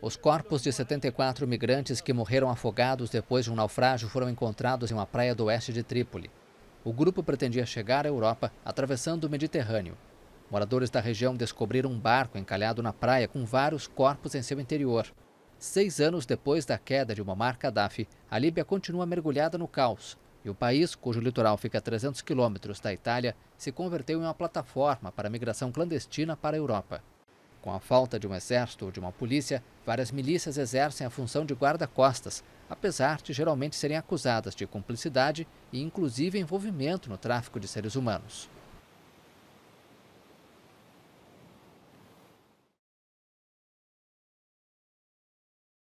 Os corpos de 74 migrantes que morreram afogados depois de um naufrágio foram encontrados em uma praia do oeste de Trípoli. O grupo pretendia chegar à Europa atravessando o Mediterrâneo. Moradores da região descobriram um barco encalhado na praia com vários corpos em seu interior. Seis anos depois da queda de Muammar Gaddafi, a Líbia continua mergulhada no caos. E o país, cujo litoral fica a 300 quilômetros da Itália, se converteu em uma plataforma para a migração clandestina para a Europa. Com a falta de um exército ou de uma polícia, várias milícias exercem a função de guarda-costas, apesar de geralmente serem acusadas de cumplicidade e inclusive envolvimento no tráfico de seres humanos.